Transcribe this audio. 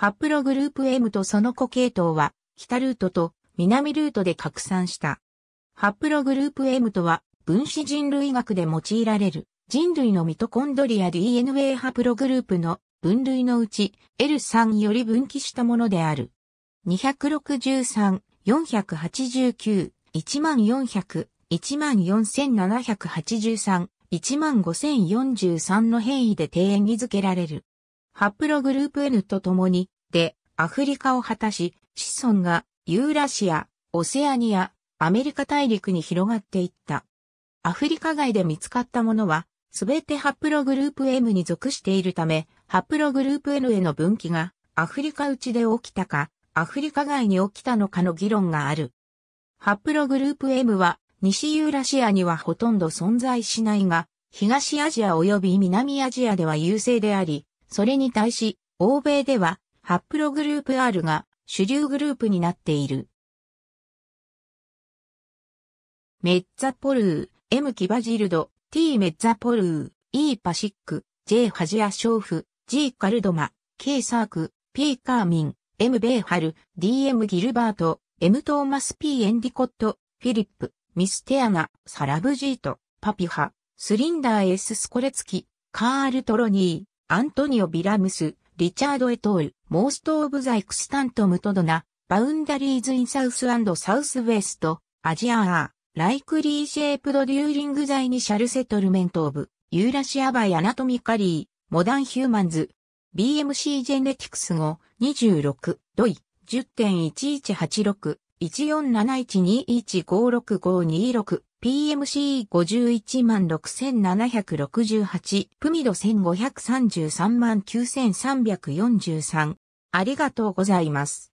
ハプログループ M とその子系統は、北ルートと南ルートで拡散した。ハプログループ M とは、分子人類学で用いられる、人類のミトコンドリア DNA ハプログループの分類のうち L3 より分岐したものである。263、489、1400、14783、15043の変異で定義づけられる。ハプログループ N と共に、で、アフリカを果たし、子孫がユーラシア、オセアニア、アメリカ大陸に広がっていった。アフリカ外で見つかったものは、すべてハプログループ M に属しているため、ハプログループ N への分岐が、アフリカ内で起きたか、アフリカ外に起きたのかの議論がある。ハプログループ M は、西ユーラシアにはほとんど存在しないが、東アジア及び南アジアでは優勢であり、それに対し、欧米では、ハップログループ R が主流グループになっている。メッツァポルー、M キバジルド、T メッツァポルー、E パシック、J ハジアショーフ、G カルドマ、K サーク、P カーミン、M ベーハル、DM ギルバート、M トーマス P エンディコット、フィリップ、ミステアナ、サラブジート、パピハ、スリンダー S スコレツキ、カールトロニー。アントニオ・ビラムス、リチャード・エトール、モースト・オブ・ザ・エクスタント・ムトドナ、バウンダリーズ・イン・サウス・アンド・サウス・ウェスト、アジア・アー、ライクリー・シェープド・デューリング・ザ・イニシャル・セトルメント・オブ、ユーラシア・バイ・アナトミカリー、モダン・ヒューマンズ、BMC ジェネティクス5、26、ドイ、10.1186、1 4 7 1 2 1 5 6 5 2 6 PMC51 6768、プミド1533 9343。ありがとうございます。